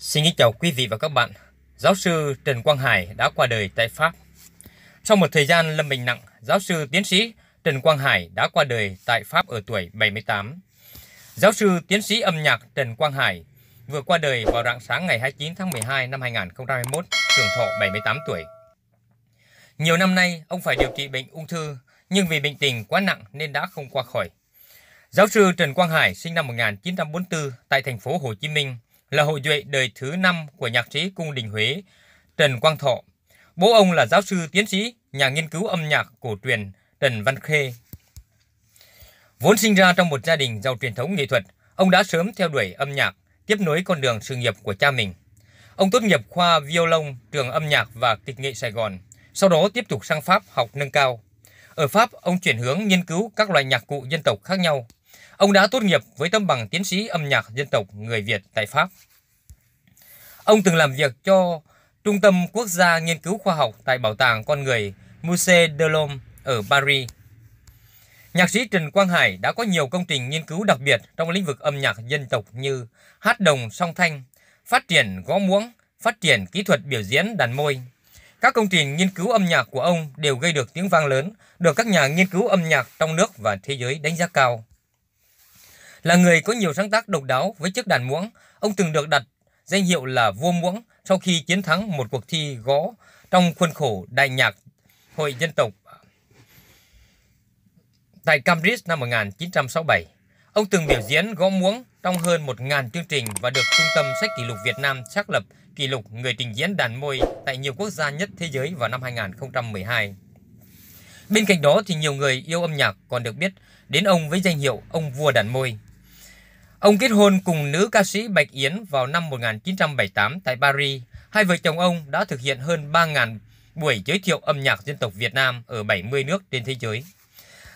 Xin kính chào quý vị và các bạn. Giáo sư Trần Quang Hải đã qua đời tại Pháp. Sau một thời gian lâm bệnh nặng, giáo sư tiến sĩ Trần Quang Hải đã qua đời tại Pháp ở tuổi 78. Giáo sư tiến sĩ âm nhạc Trần Quang Hải vừa qua đời vào rạng sáng ngày 29 tháng 12 năm 2021, trường thọ 78 tuổi. Nhiều năm nay, ông phải điều trị bệnh ung thư, nhưng vì bệnh tình quá nặng nên đã không qua khỏi. Giáo sư Trần Quang Hải sinh năm 1944 tại thành phố Hồ Chí Minh, là hậu duệ đời thứ năm của nhạc sĩ cung đình Huế Trần Quang Thọ. Bố ông là giáo sư tiến sĩ, nhà nghiên cứu âm nhạc cổ truyền Trần Văn Khê. Vốn sinh ra trong một gia đình giàu truyền thống nghệ thuật, ông đã sớm theo đuổi âm nhạc, tiếp nối con đường sự nghiệp của cha mình. Ông tốt nghiệp khoa violon, trường âm nhạc và kịch nghệ Sài Gòn, sau đó tiếp tục sang Pháp học nâng cao. Ở Pháp, ông chuyển hướng nghiên cứu các loại nhạc cụ dân tộc khác nhau Ông đã tốt nghiệp với tấm bằng tiến sĩ âm nhạc dân tộc người Việt tại Pháp. Ông từng làm việc cho Trung tâm Quốc gia Nghiên cứu Khoa học tại Bảo tàng Con Người Musée de l'Homme ở Paris. Nhạc sĩ Trần Quang Hải đã có nhiều công trình nghiên cứu đặc biệt trong lĩnh vực âm nhạc dân tộc như hát đồng song thanh, phát triển gõ muỗng, phát triển kỹ thuật biểu diễn đàn môi. Các công trình nghiên cứu âm nhạc của ông đều gây được tiếng vang lớn, được các nhà nghiên cứu âm nhạc trong nước và thế giới đánh giá cao. Là người có nhiều sáng tác độc đáo với chiếc đàn muỗng, ông từng được đặt danh hiệu là vua muỗng sau khi chiến thắng một cuộc thi gõ trong khuôn khổ đại nhạc hội dân tộc tại Cambridge năm 1967. Ông từng biểu diễn gõ muỗng trong hơn 1.000 chương trình và được Trung tâm Sách Kỷ lục Việt Nam xác lập kỷ lục người trình diễn đàn môi tại nhiều quốc gia nhất thế giới vào năm 2012. Bên cạnh đó thì nhiều người yêu âm nhạc còn được biết đến ông với danh hiệu ông vua đàn môi. Ông kết hôn cùng nữ ca sĩ Bạch Yến vào năm 1978 tại Paris. Hai vợ chồng ông đã thực hiện hơn 3.000 buổi giới thiệu âm nhạc dân tộc Việt Nam ở 70 nước trên thế giới.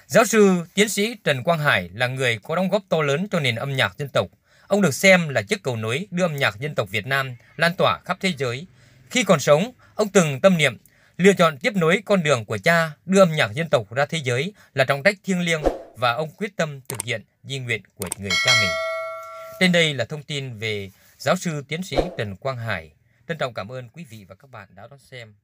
Giáo sư, tiến sĩ Trần Quang Hải là người có đóng góp to lớn cho nền âm nhạc dân tộc. Ông được xem là chiếc cầu nối đưa âm nhạc dân tộc Việt Nam lan tỏa khắp thế giới. Khi còn sống, ông từng tâm niệm lựa chọn tiếp nối con đường của cha đưa âm nhạc dân tộc ra thế giới là trọng trách thiêng liêng và ông quyết tâm thực hiện di nguyện của người cha mình. Trên đây là thông tin về giáo sư tiến sĩ Trần Quang Hải. Trân trọng cảm ơn quý vị và các bạn đã đón xem.